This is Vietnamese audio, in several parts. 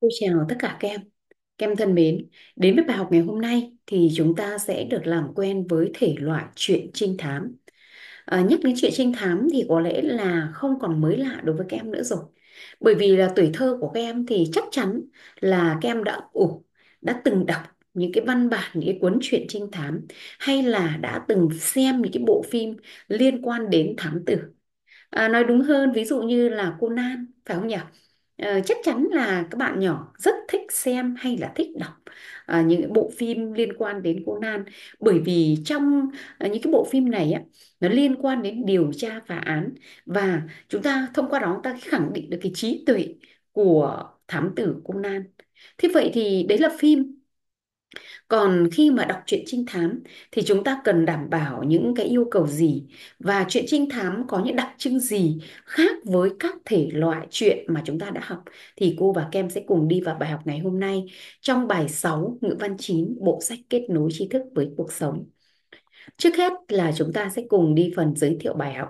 Xin chào tất cả các em. Các em thân mến, đến với bài học ngày hôm nay thì chúng ta sẽ được làm quen với thể loại truyện trinh thám. À, nhắc đến chuyện trinh thám thì có lẽ là không còn mới lạ đối với các em nữa rồi. Bởi vì là tuổi thơ của các em thì chắc chắn là các em đã ủ, đã từng đọc những cái văn bản, những cái cuốn truyện trinh thám hay là đã từng xem những cái bộ phim liên quan đến thám tử. À, nói đúng hơn, ví dụ như là Conan, phải không nhỉ? Ờ, chắc chắn là các bạn nhỏ rất thích xem hay là thích đọc à, những cái bộ phim liên quan đến Conan bởi vì trong à, những cái bộ phim này á nó liên quan đến điều tra phá án và chúng ta thông qua đó ta khẳng định được cái trí tuệ của thám tử Conan. Thế vậy thì đấy là phim còn khi mà đọc truyện trinh thám thì chúng ta cần đảm bảo những cái yêu cầu gì và truyện trinh thám có những đặc trưng gì khác với các thể loại truyện mà chúng ta đã học thì cô và Kem sẽ cùng đi vào bài học ngày hôm nay trong bài 6 ngữ văn 9 bộ sách kết nối tri thức với cuộc sống. Trước hết là chúng ta sẽ cùng đi phần giới thiệu bài học.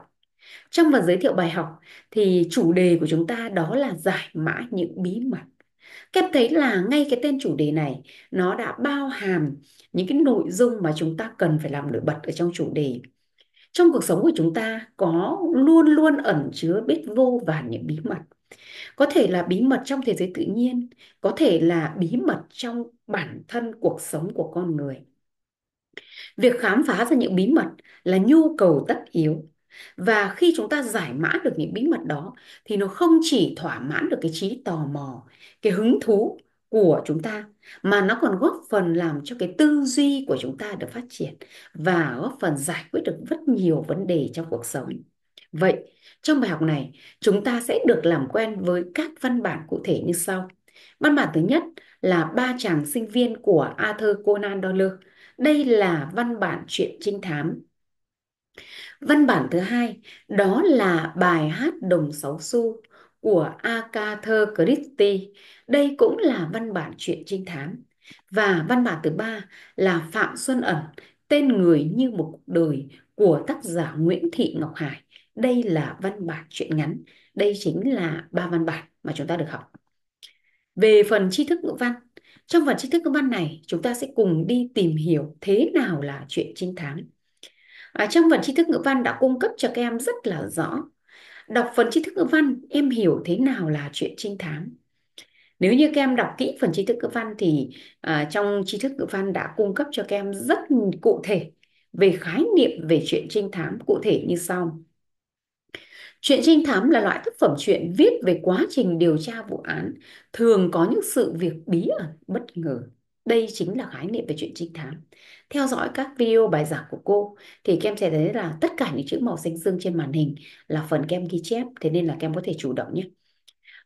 Trong phần giới thiệu bài học thì chủ đề của chúng ta đó là giải mã những bí mật kem thấy là ngay cái tên chủ đề này nó đã bao hàm những cái nội dung mà chúng ta cần phải làm nổi bật ở trong chủ đề. Trong cuộc sống của chúng ta có luôn luôn ẩn chứa biết vô và những bí mật. Có thể là bí mật trong thế giới tự nhiên, có thể là bí mật trong bản thân cuộc sống của con người. Việc khám phá ra những bí mật là nhu cầu tất yếu và khi chúng ta giải mã được những bí mật đó thì nó không chỉ thỏa mãn được cái trí tò mò cái hứng thú của chúng ta mà nó còn góp phần làm cho cái tư duy của chúng ta được phát triển và góp phần giải quyết được rất nhiều vấn đề trong cuộc sống vậy trong bài học này chúng ta sẽ được làm quen với các văn bản cụ thể như sau văn bản thứ nhất là ba chàng sinh viên của arthur conan doyle đây là văn bản truyện trinh thám Văn bản thứ hai đó là bài hát Đồng Sáu Xu của Agatha Christie. Đây cũng là văn bản truyện trinh thám. Và văn bản thứ ba là Phạm Xuân Ẩn, Tên Người Như Một Cuộc Đời của tác giả Nguyễn Thị Ngọc Hải. Đây là văn bản truyện ngắn. Đây chính là ba văn bản mà chúng ta được học. Về phần tri thức ngữ văn, trong phần tri thức ngữ văn này chúng ta sẽ cùng đi tìm hiểu thế nào là truyện trinh thám à, trong phần tri thức ngữ văn đã cung cấp cho các em rất là rõ đọc phần tri thức ngữ văn em hiểu thế nào là chuyện trinh thám nếu như các em đọc kỹ phần tri thức ngữ văn thì à, trong tri thức ngữ văn đã cung cấp cho các em rất cụ thể về khái niệm về chuyện trinh thám cụ thể như sau Chuyện trinh thám là loại thức phẩm truyện viết về quá trình điều tra vụ án, thường có những sự việc bí ẩn bất ngờ. Đây chính là khái niệm về chuyện trinh thám. Theo dõi các video bài giảng của cô thì kem sẽ thấy là tất cả những chữ màu xanh dương trên màn hình là phần kem ghi chép, thế nên là kem có thể chủ động nhé.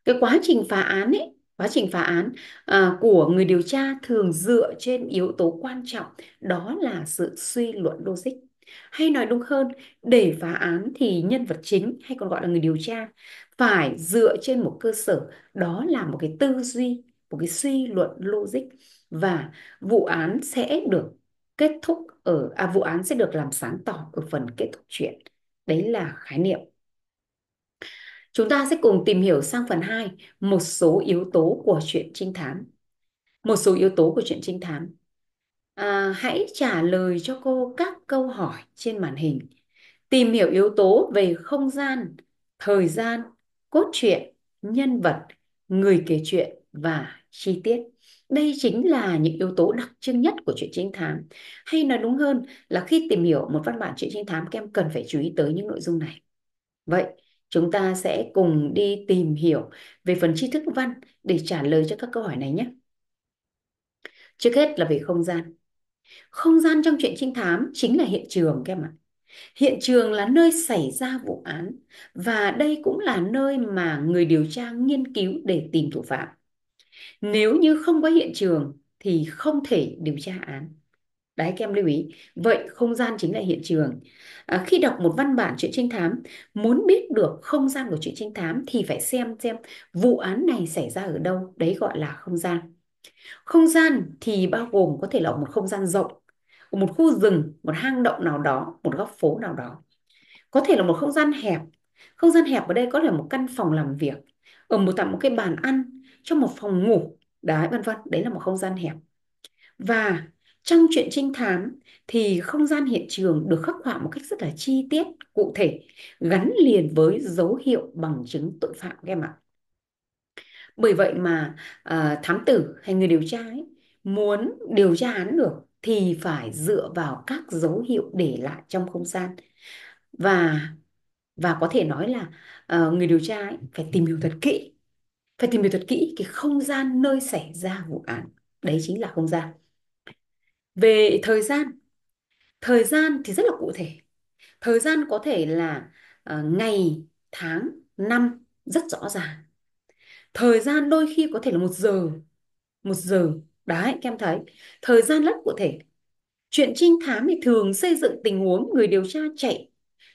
Cái quá trình phá án ấy, quá trình phá án à, của người điều tra thường dựa trên yếu tố quan trọng đó là sự suy luận logic. Hay nói đúng hơn, để phá án thì nhân vật chính hay còn gọi là người điều tra phải dựa trên một cơ sở đó là một cái tư duy một cái suy luận logic và vụ án sẽ được kết thúc ở à, vụ án sẽ được làm sáng tỏ ở phần kết thúc chuyện. Đấy là khái niệm. Chúng ta sẽ cùng tìm hiểu sang phần 2 một số yếu tố của chuyện trinh thám. Một số yếu tố của chuyện trinh thám. À, hãy trả lời cho cô các câu hỏi trên màn hình. Tìm hiểu yếu tố về không gian, thời gian, cốt truyện, nhân vật, người kể chuyện và chi tiết. Đây chính là những yếu tố đặc trưng nhất của truyện trinh thám. Hay nói đúng hơn là khi tìm hiểu một văn bản truyện trinh thám các em cần phải chú ý tới những nội dung này. Vậy, chúng ta sẽ cùng đi tìm hiểu về phần tri thức văn để trả lời cho các câu hỏi này nhé. Trước hết là về không gian. Không gian trong chuyện trinh thám chính là hiện trường các em ạ. Hiện trường là nơi xảy ra vụ án và đây cũng là nơi mà người điều tra nghiên cứu để tìm thủ phạm. Nếu như không có hiện trường thì không thể điều tra án. Đấy các em lưu ý. Vậy không gian chính là hiện trường. À, khi đọc một văn bản chuyện trinh thám, muốn biết được không gian của chuyện trinh thám thì phải xem xem vụ án này xảy ra ở đâu. Đấy gọi là không gian. Không gian thì bao gồm có thể là một không gian rộng, một khu rừng, một hang động nào đó, một góc phố nào đó. Có thể là một không gian hẹp. Không gian hẹp ở đây có thể là một căn phòng làm việc, ở một tạm một cái bàn ăn, trong một phòng ngủ đấy vân vân đấy là một không gian hẹp và trong chuyện trinh thám thì không gian hiện trường được khắc họa một cách rất là chi tiết cụ thể gắn liền với dấu hiệu bằng chứng tội phạm các em ạ bởi vậy mà à, thám tử hay người điều tra ấy, muốn điều tra án được thì phải dựa vào các dấu hiệu để lại trong không gian và và có thể nói là uh, người điều tra ấy phải tìm hiểu thật kỹ phải tìm hiểu thật kỹ cái không gian nơi xảy ra vụ án đấy chính là không gian về thời gian thời gian thì rất là cụ thể thời gian có thể là uh, ngày tháng năm rất rõ ràng thời gian đôi khi có thể là một giờ một giờ đấy các em thấy thời gian rất cụ thể chuyện trinh thám thì thường xây dựng tình huống người điều tra chạy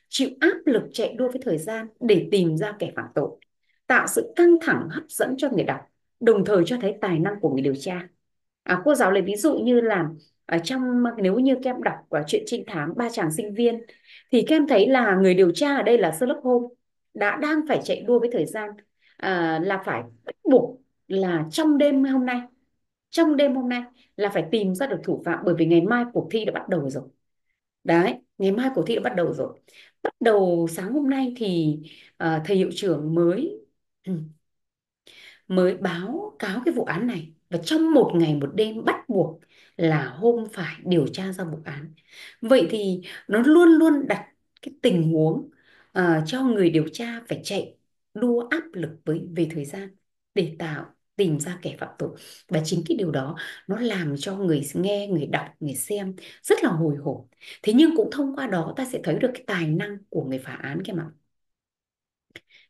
chịu áp lực chạy đua với thời gian để tìm ra kẻ phạm tội tạo sự căng thẳng hấp dẫn cho người đọc đồng thời cho thấy tài năng của người điều tra à, cô giáo lấy ví dụ như là ở à, trong nếu như kem đọc uh, à, chuyện trinh thám ba chàng sinh viên thì kem thấy là người điều tra ở đây là Sherlock Holmes đã đang phải chạy đua với thời gian à, là phải buộc là trong đêm hôm nay trong đêm hôm nay là phải tìm ra được thủ phạm bởi vì ngày mai cuộc thi đã bắt đầu rồi đấy ngày mai cuộc thi đã bắt đầu rồi bắt đầu sáng hôm nay thì uh, thầy hiệu trưởng mới Ừ. mới báo cáo cái vụ án này và trong một ngày một đêm bắt buộc là hôm phải điều tra ra vụ án vậy thì nó luôn luôn đặt cái tình huống uh, cho người điều tra phải chạy đua áp lực với về thời gian để tạo tìm ra kẻ phạm tội và chính cái điều đó nó làm cho người nghe người đọc người xem rất là hồi hộp thế nhưng cũng thông qua đó ta sẽ thấy được cái tài năng của người phá án kia mà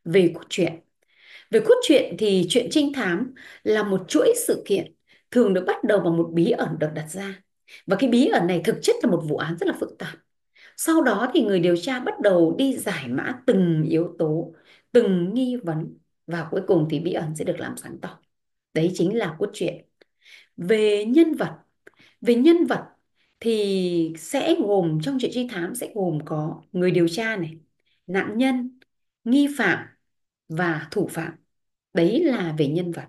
về cốt truyện về cốt truyện thì chuyện trinh thám là một chuỗi sự kiện thường được bắt đầu bằng một bí ẩn được đặt ra. Và cái bí ẩn này thực chất là một vụ án rất là phức tạp. Sau đó thì người điều tra bắt đầu đi giải mã từng yếu tố, từng nghi vấn và cuối cùng thì bí ẩn sẽ được làm sáng tỏ. Đấy chính là cốt truyện. Về nhân vật, về nhân vật thì sẽ gồm trong chuyện trinh thám sẽ gồm có người điều tra này, nạn nhân, nghi phạm và thủ phạm đấy là về nhân vật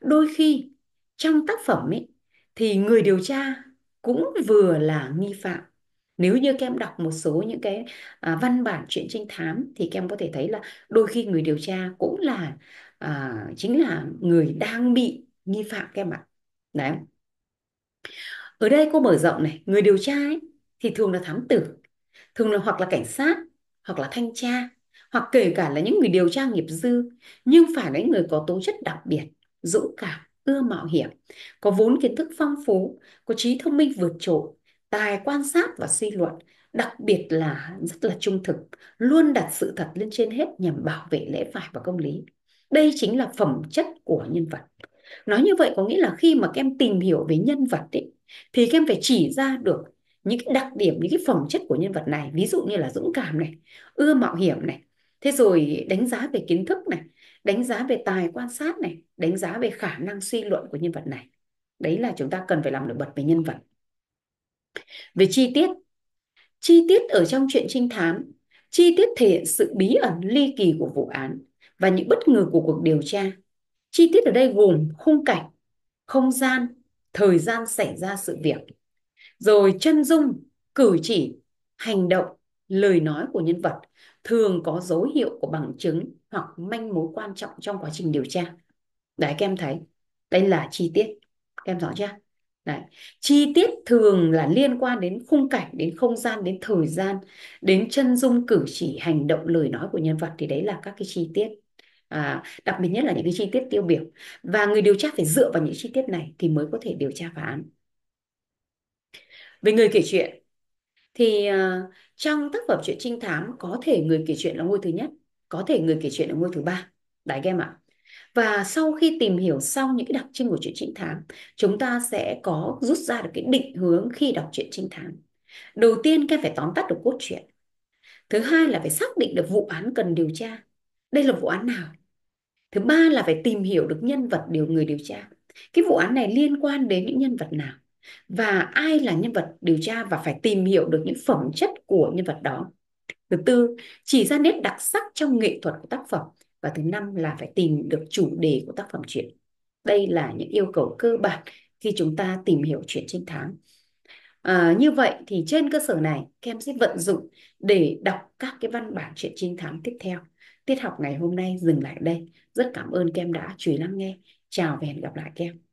đôi khi trong tác phẩm ấy thì người điều tra cũng vừa là nghi phạm nếu như kem đọc một số những cái à, văn bản chuyện tranh thám thì kem có thể thấy là đôi khi người điều tra cũng là à, chính là người đang bị nghi phạm kem ạ đấy ở đây cô mở rộng này người điều tra ấy, thì thường là thám tử thường là hoặc là cảnh sát hoặc là thanh tra hoặc kể cả là những người điều tra nghiệp dư nhưng phải là những người có tố chất đặc biệt dũng cảm ưa mạo hiểm có vốn kiến thức phong phú có trí thông minh vượt trội tài quan sát và suy luận đặc biệt là rất là trung thực luôn đặt sự thật lên trên hết nhằm bảo vệ lẽ phải và công lý đây chính là phẩm chất của nhân vật nói như vậy có nghĩa là khi mà các em tìm hiểu về nhân vật ấy, thì các em phải chỉ ra được những cái đặc điểm những cái phẩm chất của nhân vật này ví dụ như là dũng cảm này ưa mạo hiểm này thế rồi đánh giá về kiến thức này đánh giá về tài quan sát này đánh giá về khả năng suy luận của nhân vật này đấy là chúng ta cần phải làm được bật về nhân vật về chi tiết chi tiết ở trong chuyện trinh thám chi tiết thể hiện sự bí ẩn ly kỳ của vụ án và những bất ngờ của cuộc điều tra chi tiết ở đây gồm khung cảnh không gian thời gian xảy ra sự việc rồi chân dung cử chỉ hành động lời nói của nhân vật thường có dấu hiệu của bằng chứng hoặc manh mối quan trọng trong quá trình điều tra. Đấy các em thấy, đây là chi tiết, các em rõ chưa? Đấy. Chi tiết thường là liên quan đến khung cảnh, đến không gian, đến thời gian, đến chân dung cử chỉ, hành động, lời nói của nhân vật thì đấy là các cái chi tiết. À, đặc biệt nhất là những cái chi tiết tiêu biểu và người điều tra phải dựa vào những chi tiết này thì mới có thể điều tra phá án. Về người kể chuyện thì uh, trong tác phẩm truyện trinh thám có thể người kể chuyện là ngôi thứ nhất có thể người kể chuyện là ngôi thứ ba đấy các em ạ và sau khi tìm hiểu xong những cái đặc trưng của truyện trinh thám chúng ta sẽ có rút ra được cái định hướng khi đọc truyện trinh thám đầu tiên các em phải tóm tắt được cốt truyện thứ hai là phải xác định được vụ án cần điều tra đây là vụ án nào thứ ba là phải tìm hiểu được nhân vật điều người điều tra cái vụ án này liên quan đến những nhân vật nào và ai là nhân vật điều tra và phải tìm hiểu được những phẩm chất của nhân vật đó thứ tư chỉ ra nét đặc sắc trong nghệ thuật của tác phẩm và thứ năm là phải tìm được chủ đề của tác phẩm truyện đây là những yêu cầu cơ bản khi chúng ta tìm hiểu truyện tranh tháng à, như vậy thì trên cơ sở này các em sẽ vận dụng để đọc các cái văn bản truyện tranh thám tiếp theo tiết học ngày hôm nay dừng lại đây rất cảm ơn các em đã chú ý lắng nghe chào và hẹn gặp lại các em